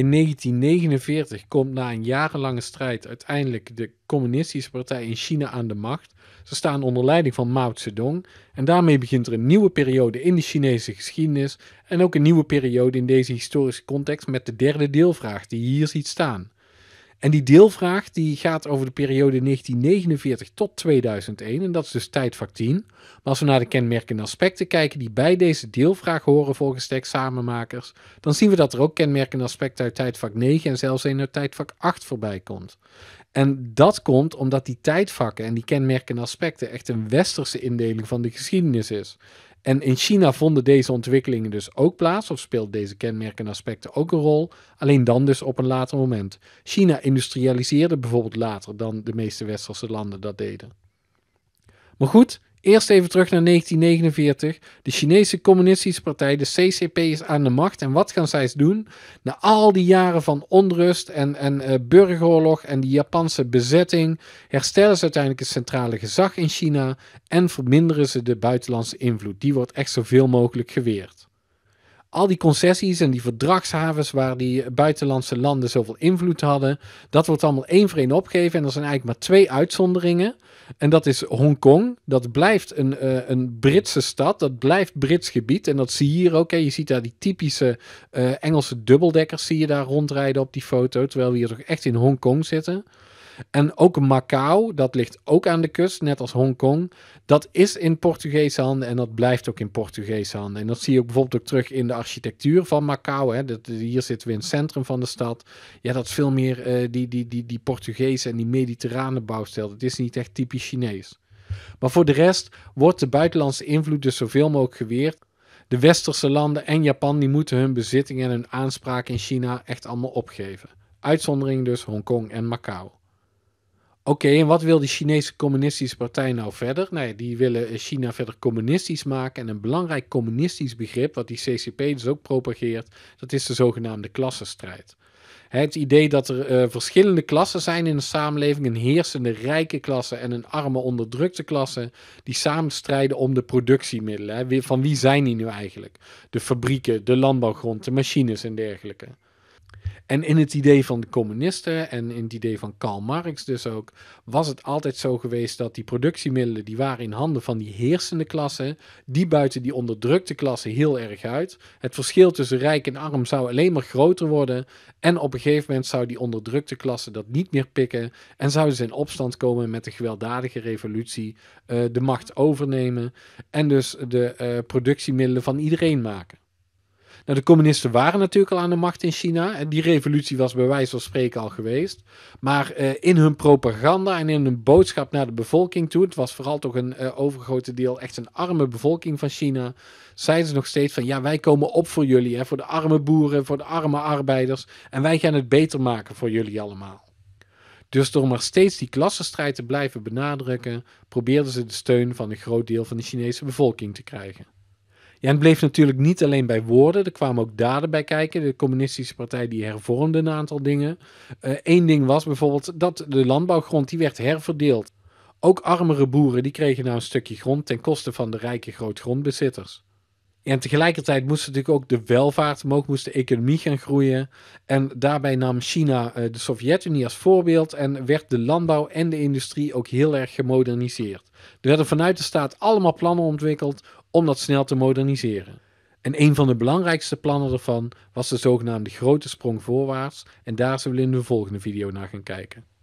In 1949 komt na een jarenlange strijd uiteindelijk de Communistische Partij in China aan de macht. Ze staan onder leiding van Mao Zedong. En daarmee begint er een nieuwe periode in de Chinese geschiedenis. En ook een nieuwe periode in deze historische context met de derde deelvraag die je hier ziet staan. En die deelvraag die gaat over de periode 1949 tot 2001 en dat is dus tijdvak 10. Maar als we naar de kenmerkende aspecten kijken die bij deze deelvraag horen volgens de examenmakers, dan zien we dat er ook kenmerkende aspecten uit tijdvak 9 en zelfs een uit tijdvak 8 voorbij komt. En dat komt omdat die tijdvakken en die kenmerkende aspecten echt een westerse indeling van de geschiedenis is. En in China vonden deze ontwikkelingen dus ook plaats, of speelden deze kenmerken en aspecten ook een rol, alleen dan dus op een later moment. China industrialiseerde bijvoorbeeld later dan de meeste westerse landen dat deden. Maar goed, Eerst even terug naar 1949. De Chinese Communistische Partij, de CCP, is aan de macht. En wat gaan zij doen? Na al die jaren van onrust en, en eh, burgeroorlog en die Japanse bezetting, herstellen ze uiteindelijk het centrale gezag in China en verminderen ze de buitenlandse invloed. Die wordt echt zoveel mogelijk geweerd al die concessies en die verdragshavens waar die buitenlandse landen zoveel invloed hadden, dat wordt allemaal één voor één opgegeven. En er zijn eigenlijk maar twee uitzonderingen. En dat is Hongkong. Dat blijft een, eh, een Britse stad. Dat blijft Brits gebied. En dat zie je hier ook. Hè. Je ziet daar die typische eh, Engelse dubbeldekkers zie je daar rondrijden op die foto. Terwijl we hier toch echt in Hongkong zitten. En ook Macau, dat ligt ook aan de kust, net als Hongkong. Dat is in Portugese handen en dat blijft ook in Portugese handen. En dat zie je ook bijvoorbeeld ook terug in de architectuur van Macau. Hè. Dat, hier zitten we in het centrum van de stad. Ja, dat is veel meer eh, die, die, die, die Portugese en die mediterrane bouwstijl. Het is niet echt typisch Chinees. Maar voor de rest wordt de buitenlandse invloed dus zoveel mogelijk geweerd. De westerse landen en Japan die moeten hun bezittingen en hun aanspraak in China echt allemaal opgeven. Uitzondering dus Hongkong en Macau. Oké, en wat wil de Chinese Communistische Partij nou verder? Nee, die willen eh, China verder communistisch maken. En een belangrijk communistisch begrip, wat die CCP dus ook propageert, dat is de zogenaamde klassenstrijd. Het idee dat er eh, verschillende klassen zijn in de samenleving: een heersende rijke klasse en een arme onderdrukte klasse, die samen strijden om de productiemiddelen. Hè. Van wie zijn die nu eigenlijk? De fabrieken, de landbouwgrond, de machines en dergelijke. En in het idee van de communisten en in het idee van Karl Marx dus ook, was het altijd zo geweest dat die productiemiddelen, die waren in handen van die heersende klasse, die buiten die onderdrukte klasse heel erg uit. Het verschil tussen rijk en arm zou alleen maar groter worden en op een gegeven moment zou die onderdrukte klasse dat niet meer pikken en zouden ze in opstand komen met een gewelddadige revolutie, eh, de macht overnemen en dus de eh, productiemiddelen van iedereen maken. Nou, de communisten waren natuurlijk al aan de macht in China. En die revolutie was bij wijze van spreken al geweest. Maar eh, in hun propaganda en in hun boodschap naar de bevolking toe, het was vooral toch een eh, overgrote deel echt een arme bevolking van China, zeiden ze nog steeds van ja, wij komen op voor jullie, hè, voor de arme boeren, voor de arme arbeiders. En wij gaan het beter maken voor jullie allemaal. Dus door maar steeds die klassenstrijd te blijven benadrukken, probeerden ze de steun van een groot deel van de Chinese bevolking te krijgen. Ja, en het bleef natuurlijk niet alleen bij woorden. Er kwamen ook daden bij kijken. De communistische partij die hervormde een aantal dingen. Eén eh, ding was bijvoorbeeld dat de landbouwgrond die werd herverdeeld. Ook armere boeren die kregen nou een stukje grond ten koste van de rijke grootgrondbezitters. En tegelijkertijd moest natuurlijk ook de welvaart omhoog, moest de economie gaan groeien. En daarbij nam China eh, de Sovjet-Unie als voorbeeld en werd de landbouw en de industrie ook heel erg gemoderniseerd. Er werden vanuit de staat allemaal plannen ontwikkeld om dat snel te moderniseren. En een van de belangrijkste plannen daarvan was de zogenaamde grote sprong voorwaarts en daar zullen we in de volgende video naar gaan kijken.